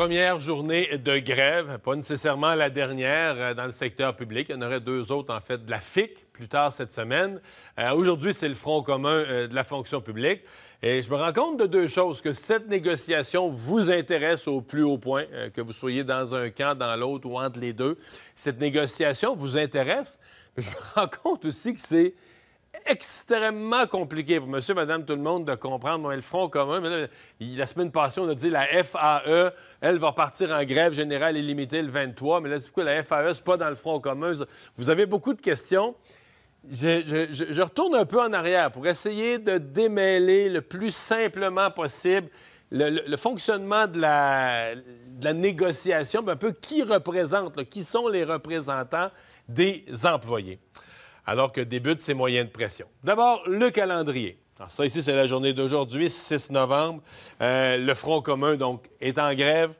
Première journée de grève, pas nécessairement la dernière euh, dans le secteur public. Il y en aurait deux autres, en fait, de la FIC plus tard cette semaine. Euh, aujourd'hui, c'est le Front commun euh, de la fonction publique. Et je me rends compte de deux choses, que cette négociation vous intéresse au plus haut point, que vous soyez dans un camp, dans l'autre ou entre les deux. Cette négociation vous intéresse, mais je me rends compte aussi que c'est extrêmement compliqué pour monsieur, madame, tout le monde de comprendre. le front commun, la semaine passée, on a dit la FAE, elle va partir en grève générale illimitée le 23, mais là, c'est pourquoi la FAE, n'est pas dans le front commun. Vous avez beaucoup de questions. Je, retourne un peu en arrière pour essayer de démêler le plus simplement possible le, fonctionnement de la, négociation, un peu qui représente, qui sont les représentants des employés alors que débutent ces moyens de pression. D'abord, le calendrier. Alors ça, ici, c'est la journée d'aujourd'hui, 6 novembre. Euh, le Front commun, donc, est en grève.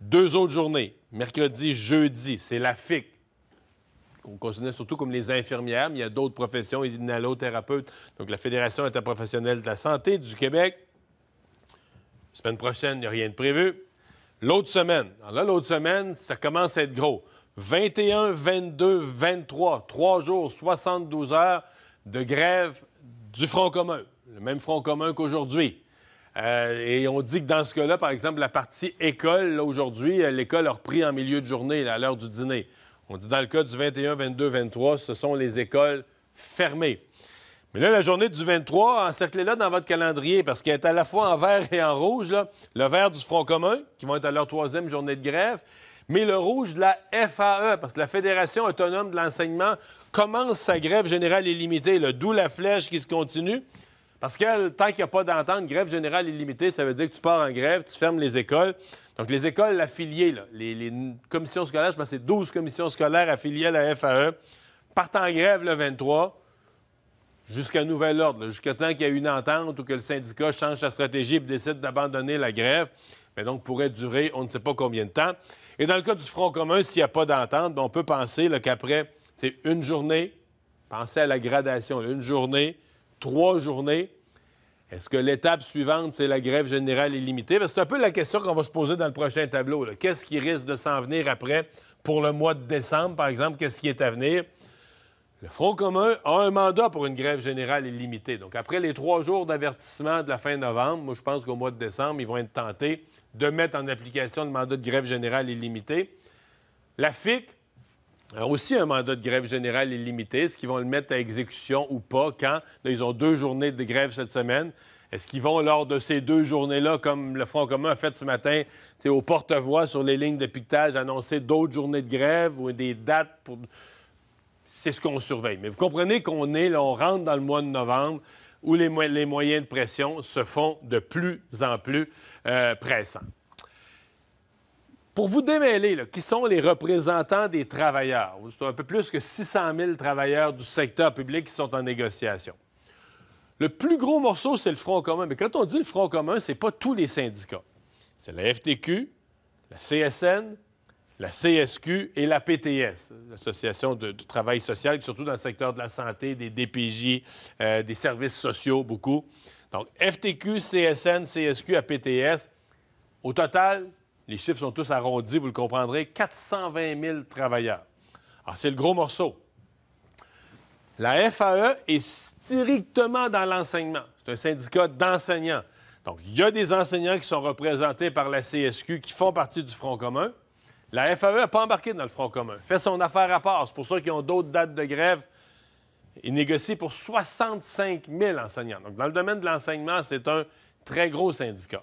Deux autres journées, mercredi, jeudi, c'est la FIC. On considère surtout comme les infirmières, mais il y a d'autres professions, les inhalothérapeutes, donc la Fédération interprofessionnelle de la santé du Québec. Semaine prochaine, il n'y a rien de prévu. L'autre semaine, alors là, l'autre semaine, ça commence à être gros. 21, 22, 23, trois jours, 72 heures de grève du Front commun, le même Front commun qu'aujourd'hui. Euh, et on dit que dans ce cas-là, par exemple, la partie école, aujourd'hui, euh, l'école a repris en milieu de journée, à l'heure du dîner. On dit dans le cas du 21, 22, 23, ce sont les écoles fermées. Mais là, la journée du 23, encerclez-la dans votre calendrier parce qu'elle est à la fois en vert et en rouge. Là. Le vert du Front commun, qui vont être à leur troisième journée de grève, mais le rouge de la FAE, parce que la Fédération autonome de l'enseignement commence sa grève générale illimitée, d'où la flèche qui se continue. Parce que tant qu'il n'y a pas d'entente, grève générale illimitée, ça veut dire que tu pars en grève, tu fermes les écoles. Donc, les écoles affiliées, les, les, commissions scolaires, je pense que c'est 12 commissions scolaires affiliées à la FAE, partent en grève le 23 jusqu'à nouvel ordre, jusqu'à temps qu'il y ait une entente ou que le syndicat change sa stratégie et décide d'abandonner la grève mais donc pourrait durer on ne sait pas combien de temps. Et dans le cas du Front commun, s'il n'y a pas d'entente, ben, on peut penser qu'après une journée, pensez à la gradation, une journée, trois journées, est-ce que l'étape suivante, c'est la grève générale illimitée? C'est un peu la question qu'on va se poser dans le prochain tableau. Qu'est-ce qui risque de s'en venir après pour le mois de décembre, par exemple? Qu'est-ce qui est à venir? Le Front commun a un mandat pour une grève générale illimitée. Donc, après les trois jours d'avertissement de la fin novembre, moi, je pense qu'au mois de décembre, ils vont être tentés de mettre en application le mandat de grève générale illimitée. La FIC a aussi un mandat de grève générale illimitée. Est-ce qu'ils vont le mettre à exécution ou pas? Quand? Là, ils ont deux journées de grève cette semaine. Est-ce qu'ils vont, lors de ces deux journées-là, comme le Front commun a fait ce matin, au porte-voix sur les lignes de piquetage, annoncer d'autres journées de grève ou des dates pour c'est ce qu'on surveille. Mais vous comprenez qu'on est, là, on rentre dans le mois de novembre où les, moyens de pression se font de plus en plus euh, pressants. Pour vous démêler, qui sont les représentants des travailleurs? C'est un peu plus que 600 000 travailleurs du secteur public qui sont en négociation. Le plus gros morceau, c'est le Front commun. Mais quand on dit le Front commun, c'est pas tous les syndicats. C'est la FTQ, la CSN, la CSQ et la PTS, l'Association de, travail social, surtout dans le secteur de la santé, des DPJ, euh, des services sociaux, beaucoup. Donc, FTQ, CSN, CSQ APTS, Au total, les chiffres sont tous arrondis, vous le comprendrez, 420 000 travailleurs. Alors, ah, c'est le gros morceau. La FAE est strictement dans l'enseignement. C'est un syndicat d'enseignants. Donc, il y a des enseignants qui sont représentés par la CSQ qui font partie du Front commun. La FAE n'a pas embarqué dans le Front commun. Fait son affaire à part. C'est pour ceux qui ont d'autres dates de grève. Ils négocient pour 65 000 enseignants. Donc, dans le domaine de l'enseignement, c'est un très gros syndicat.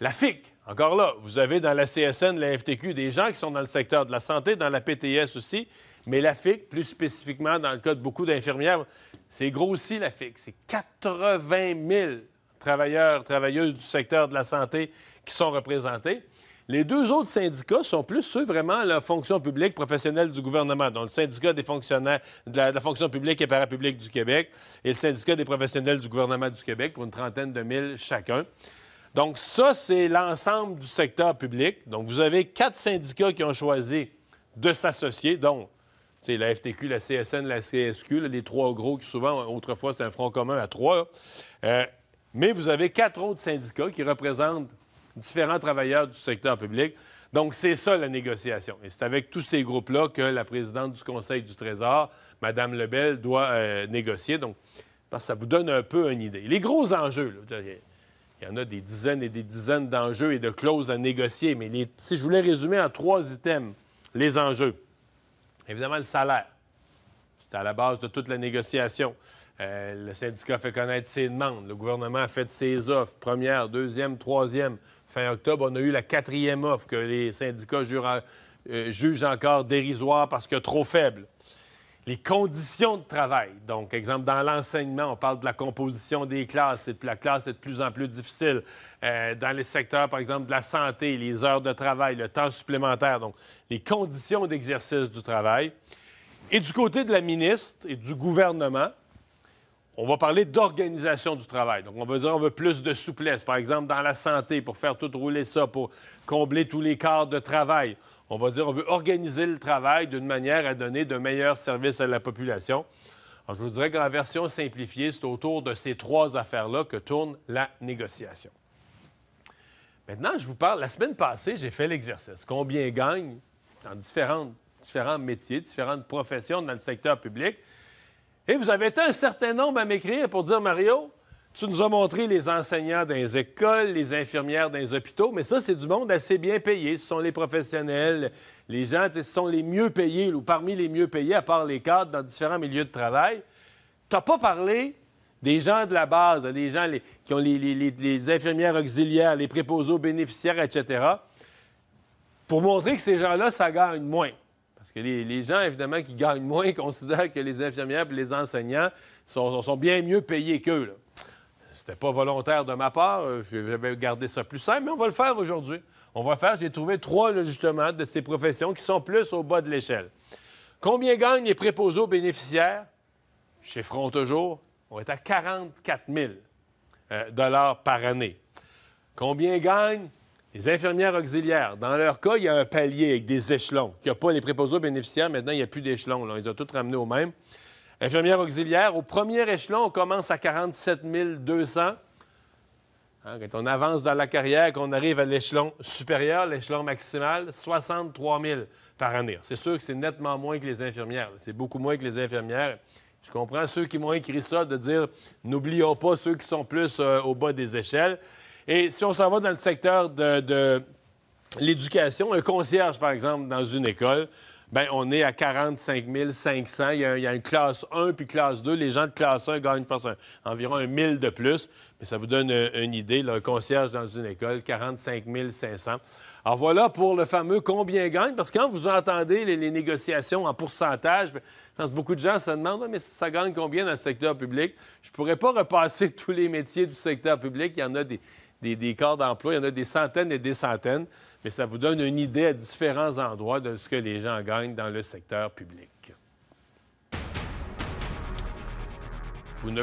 La FIC, encore là, vous avez dans la CSN, la FTQ, des gens qui sont dans le secteur de la santé, dans la PTS aussi, mais la FIC, plus spécifiquement dans le cas de beaucoup d'infirmières, c'est gros aussi, la FIC. C'est 80 000 travailleurs, travailleuses du secteur de la santé qui sont représentés. Les deux autres syndicats sont plus ceux vraiment la fonction publique professionnelle du gouvernement, donc le syndicat des fonctionnaires de la, fonction publique et parapublique du Québec et le syndicat des professionnels du gouvernement du Québec pour une trentaine de mille chacun. Donc ça, c'est l'ensemble du secteur public. Donc vous avez quatre syndicats qui ont choisi de s'associer, donc la FTQ, la CSN, la CSQ, les trois gros qui souvent, autrefois, c'était un front commun à trois. Euh, mais vous avez quatre autres syndicats qui représentent différents travailleurs du secteur public. Donc, c'est ça la négociation. Et c'est avec tous ces groupes-là que la présidente du Conseil du Trésor, Mme Lebel, doit euh, négocier. Donc, parce que ça vous donne un peu une idée. Les gros enjeux, il y en a des dizaines et des dizaines d'enjeux et de clauses à négocier, mais si je voulais résumer en trois items les enjeux, évidemment le salaire, c'est à la base de toute la négociation. Euh, le syndicat fait connaître ses demandes, le gouvernement a fait ses offres, première, deuxième, troisième. Fin octobre, on a eu la quatrième offre que les syndicats euh, jugent encore dérisoire parce que trop faible. Les conditions de travail. Donc, exemple, dans l'enseignement, on parle de la composition des classes. La classe est de plus en plus difficile. Euh, dans les secteurs, par exemple, de la santé, les heures de travail, le temps supplémentaire. Donc, les conditions d'exercice du travail. Et du côté de la ministre et du gouvernement, on va parler d'organisation du travail. Donc, on va dire on veut plus de souplesse, par exemple, dans la santé, pour faire tout rouler ça, pour combler tous les quarts de travail. On va dire on veut organiser le travail d'une manière à donner de meilleurs services à la population. Alors, je vous dirais la version simplifiée, c'est autour de ces trois affaires-là que tourne la négociation. Maintenant, je vous parle, la semaine passée, j'ai fait l'exercice. Combien gagne dans différents métiers, différentes professions dans le secteur public? Et vous avez été un certain nombre à m'écrire pour dire, Mario, tu nous as montré les enseignants dans les écoles, les infirmières dans les hôpitaux, mais ça, c'est du monde assez bien payé. Ce sont les professionnels, les gens, ce sont les mieux payés ou parmi les mieux payés, à part les cadres dans différents milieux de travail. Tu n'as pas parlé des gens de la base, des gens qui ont les, les, infirmières auxiliaires, les préposés aux bénéficiaires, etc., pour montrer que ces gens-là, ça gagne moins les, gens, évidemment, qui gagnent moins considèrent que les infirmières et les enseignants sont, bien mieux payés qu'eux. Ce n'était pas volontaire de ma part. Euh, j'avais gardé ça plus simple, mais on va le faire aujourd'hui. On va faire, j'ai trouvé trois, justement, de ces professions qui sont plus au bas de l'échelle. Combien gagnent les préposés bénéficiaires? Chez Front toujours, on est à 44 000 euh, dollars par année. Combien gagnent les infirmières auxiliaires, dans leur cas, il y a un palier avec des échelons. Il n'y a pas les préposés aux bénéficiaires, maintenant, il n'y a plus d'échelons. Ils ont tous ramenés au même. Infirmières auxiliaires, au premier échelon, on commence à 47 200. Hein, quand on avance dans la carrière, qu'on arrive à l'échelon supérieur, l'échelon maximal, 63 000 par année. C'est sûr que c'est nettement moins que les infirmières. C'est beaucoup moins que les infirmières. Je comprends ceux qui m'ont écrit ça de dire n'oublions pas ceux qui sont plus euh, au bas des échelles. Et si on s'en va dans le secteur de, l'éducation, un concierge, par exemple, dans une école, Bien, on est à 45 500. Il y, a, une classe 1 puis classe 2. Les gens de classe 1 gagnent environ un 1000 de plus. Mais ça vous donne euh, une, idée. un concierge dans une école, 45 500. Alors voilà pour le fameux combien gagne. Parce que quand vous entendez les, négociations en pourcentage, ben, pense beaucoup de gens se demandent mais ça gagne combien dans le secteur public Je pourrais pas repasser tous les métiers du secteur public. Il y en a des des, des d'emploi. Il y en a des centaines et des centaines, mais ça vous donne une idée à différents endroits de ce que les gens gagnent dans le secteur public. Vous